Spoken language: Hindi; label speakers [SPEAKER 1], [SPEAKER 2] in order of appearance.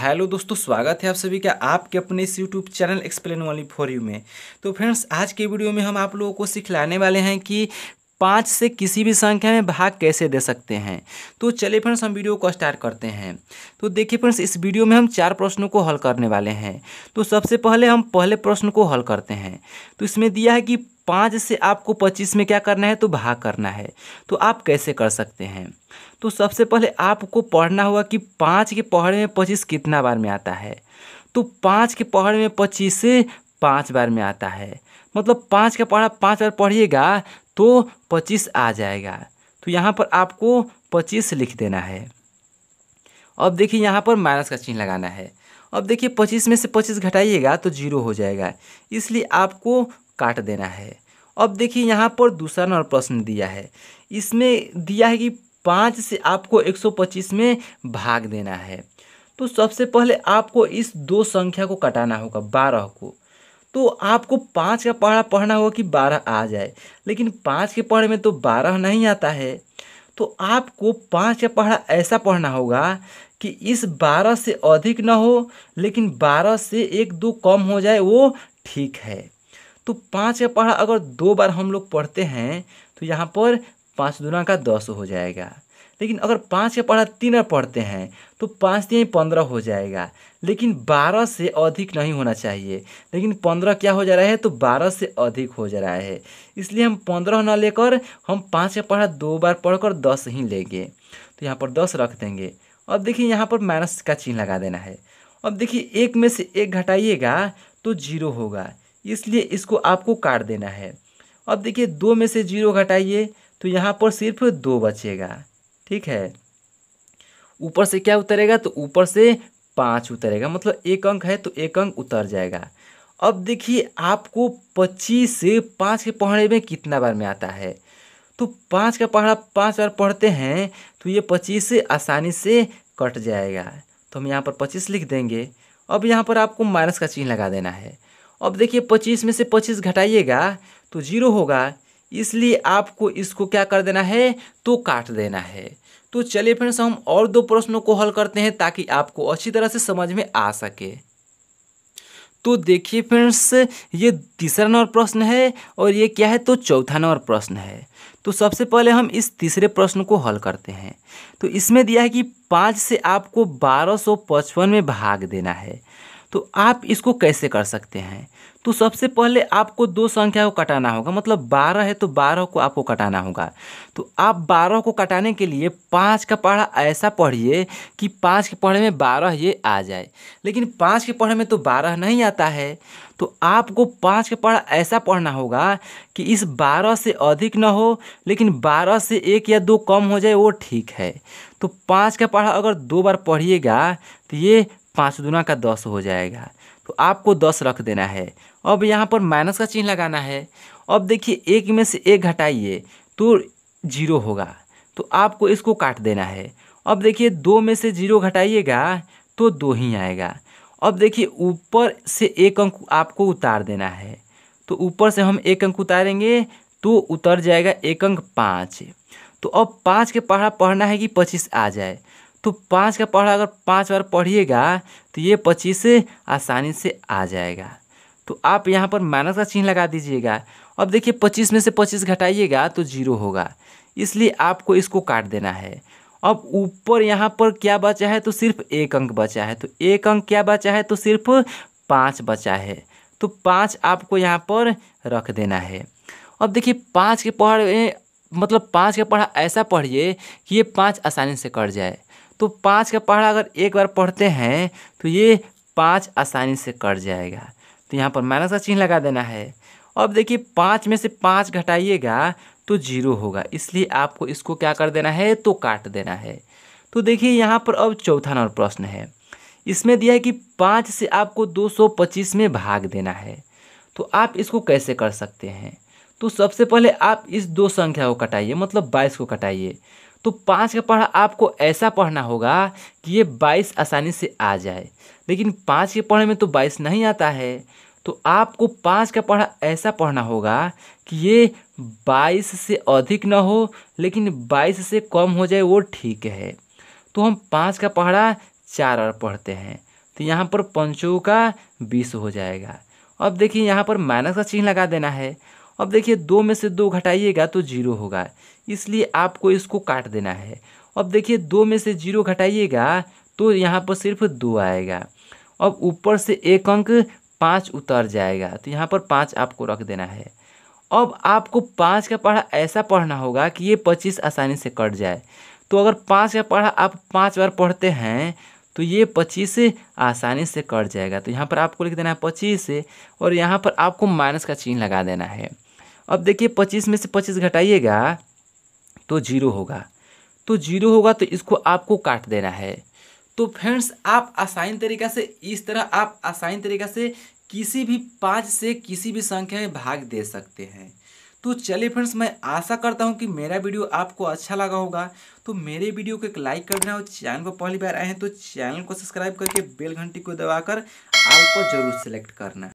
[SPEAKER 1] हेलो दोस्तों स्वागत है आप सभी का आपके अपने इस यूट्यूब चैनल एक्सप्लेन वाली फॉर यू में तो फ्रेंड्स आज के वीडियो में हम आप लोगों को सिखलाने वाले हैं कि पाँच से किसी भी संख्या में भाग कैसे दे सकते हैं तो चलिए फ्रेंड्स हम वीडियो को स्टार्ट करते हैं तो देखिए फ्रेंड्स इस वीडियो में हम चार प्रश्नों को हल करने वाले हैं तो सबसे पहले हम पहले प्रश्न को हल करते हैं तो इसमें दिया है कि पाँच से आपको पच्चीस में क्या करना है तो भाग करना है तो आप कैसे कर सकते हैं तो सबसे पहले आपको पढ़ना होगा कि पाँच के पहाड़ में पच्चीस कितना बार में आता है तो पाँच के पहाड़ में पच्चीस पाँच बार में आता है मतलब पाँच का पढ़ा पाँच बार पढ़िएगा तो पच्चीस आ जाएगा तो यहाँ पर आपको पच्चीस लिख देना है अब देखिए यहाँ पर माइनस का चिन्ह लगाना है अब देखिए पच्चीस में से पच्चीस घटाइएगा तो जीरो हो जाएगा इसलिए आपको काट देना है अब देखिए यहाँ पर दूसरा नंबर प्रश्न दिया है इसमें दिया है कि पाँच से आपको एक सौ पच्चीस में भाग देना है तो सबसे पहले आपको इस दो संख्या को कटाना होगा बारह को तो आपको पाँच का पहाड़ा पढ़ना होगा कि बारह आ जाए लेकिन पाँच के पहाड़े में तो बारह नहीं आता है तो आपको पाँच का पहाड़ा ऐसा पढ़ना होगा कि इस बारह से अधिक ना हो लेकिन बारह से एक दो कम हो जाए वो ठीक है तो पाँच का पहाड़ा अगर दो बार हम लोग पढ़ते हैं तो यहाँ पर पाँच दुना का दस हो जाएगा लेकिन अगर पाँच का पढ़ा तीन पढ़ते हैं तो पाँच तीन पंद्रह हो जाएगा लेकिन बारह से अधिक नहीं होना चाहिए लेकिन पंद्रह क्या हो जा रहा है तो बारह से अधिक हो जा रहा है इसलिए हम पंद्रह ना लेकर हम पाँच का पढ़ा दो बार पढ़कर दस ही लेंगे तो यहाँ पर दस रख देंगे अब देखिए यहाँ पर माइनस का चिन्ह लगा देना है अब देखिए एक में से एक घटाइएगा तो जीरो होगा इसलिए इसको आपको काट देना है अब देखिए दो में से जीरो घटाइए तो यहाँ पर सिर्फ दो बचेगा ठीक है ऊपर से क्या उतरेगा तो ऊपर से पाँच उतरेगा मतलब एक अंक है तो एक अंक उतर जाएगा अब देखिए आपको पच्चीस से पाँच के पहाड़े में कितना बार में आता है तो पाँच का पहाड़ा पाँच बार पढ़ते हैं तो ये पच्चीस से आसानी से कट जाएगा तो हम यहाँ पर पच्चीस लिख देंगे अब यहाँ पर आपको माइनस का चिन्ह लगा देना है अब देखिए पच्चीस में से पच्चीस घटाइएगा तो जीरो होगा इसलिए आपको इसको क्या कर देना है तो काट देना है तो चलिए फ्रेंड्स हम और दो प्रश्नों को हल करते हैं ताकि आपको अच्छी तरह से समझ में आ सके तो देखिए फ्रेंड्स ये तीसरा नंबर प्रश्न है और ये क्या है तो चौथा नंबर प्रश्न है तो सबसे पहले हम इस तीसरे प्रश्न को हल करते हैं तो इसमें दिया है कि पाँच से आपको बारह सौ पचपन में भाग देना है तो आप इसको कैसे कर सकते हैं तो सबसे पहले आपको दो संख्या को कटाना होगा मतलब बारह है तो बारह को आपको कटाना होगा तो आप बारह को कटाने के लिए पाँच का पढ़ा ऐसा पढ़िए कि पाँच के पढ़े में बारह ये आ जाए लेकिन पाँच के पढ़े में तो बारह नहीं आता है तो आपको पाँच के पढ़ा ऐसा पढ़ना होगा कि इस बारह से अधिक ना हो लेकिन बारह से एक या दो कम हो जाए वो ठीक है तो पाँच का पढ़ा अगर दो बार पढ़िएगा तो ये पाँच दुना का दस हो जाएगा तो आपको दस रख देना है अब यहाँ पर माइनस का चिन्ह लगाना है अब देखिए एक में से एक घटाइए तो जीरो होगा तो आपको इसको काट देना है अब देखिए दो में से जीरो घटाइएगा तो दो ही आएगा अब देखिए ऊपर से एक अंक आपको उतार देना है तो ऊपर से हम एक अंक उतारेंगे तो उतर जाएगा एक अंक पाँच तो अब पाँच के पढ़ा पढ़ना है कि पच्चीस आ जाए तो पाँच का पढ़ा अगर पाँच बार पढ़िएगा तो ये पच्चीस आसानी से आ जाएगा तो आप यहाँ पर माइनस का चिन्ह लगा दीजिएगा अब देखिए पच्चीस में से पच्चीस घटाइएगा तो जीरो होगा इसलिए आपको इसको काट देना है अब ऊपर यहाँ पर क्या बचा है तो सिर्फ एक अंक बचा है तो एक अंक क्या बचा है तो सिर्फ पाँच बचा है तो पाँच आपको यहाँ पर रख देना है अब देखिए पाँच के पढ़ मतलब पाँच का पढ़ा ऐसा पढ़िए कि ये पाँच आसानी से कट जाए तो पाँच का पहाड़ा अगर एक बार पढ़ते हैं तो ये पाँच आसानी से कट जाएगा तो यहाँ पर माइनस का चिन्ह लगा देना है अब देखिए पाँच में से पाँच घटाइएगा तो जीरो होगा इसलिए आपको इसको क्या कर देना है तो काट देना है तो देखिए यहाँ पर अब चौथा नंबर प्रश्न है इसमें दिया है कि पाँच से आपको 225 में भाग देना है तो आप इसको कैसे कर सकते हैं तो सबसे पहले आप इस दो संख्या को कटाइए मतलब बाईस को कटाइए तो पाँच का पढ़ा आपको ऐसा पढ़ना होगा कि ये बाईस आसानी से आ जाए लेकिन पाँच के पढ़े में तो बाईस नहीं आता है तो आपको पाँच का पढ़ा ऐसा पढ़ना होगा कि ये बाईस से अधिक ना हो लेकिन बाईस से कम हो जाए वो ठीक है तो हम पाँच का पढ़ा चार और पढ़ते हैं तो यहाँ पर पंचों का बीस हो जाएगा अब देखिए यहाँ पर माइनस का चिन्ह लगा देना है अब देखिए दो में से दो घटाइएगा तो जीरो होगा इसलिए आपको इसको काट देना है अब देखिए दो में से जीरो घटाइएगा तो यहाँ पर सिर्फ दो आएगा अब ऊपर से एक अंक पाँच उतर जाएगा तो यहाँ पर पाँच आपको रख देना है अब आपको पाँच का पढ़ा ऐसा पढ़ना होगा कि ये पच्चीस आसानी से कट जाए तो अगर पाँच का पढ़ा आप पाँच बार पढ़ते हैं तो ये पच्चीस आसानी से कट जाएगा तो यहाँ पर आपको लिख देना है पच्चीस और यहाँ पर आपको माइनस का चिन्ह लगा देना है अब देखिए पच्चीस में से पच्चीस घटाइएगा तो जीरो होगा तो जीरो होगा तो इसको आपको काट देना है तो फ्रेंड्स आप आसान तरीका से इस तरह आप आसान तरीका से किसी भी पाँच से किसी भी संख्या में भाग दे सकते हैं तो चलिए फ्रेंड्स मैं आशा करता हूँ कि मेरा वीडियो आपको अच्छा लगा होगा तो मेरे वीडियो को एक लाइक कर देना और चैनल पर पहली बार आए हैं तो चैनल को सब्सक्राइब करके बेल घंटी को दबाकर आपको जरूर सेलेक्ट करना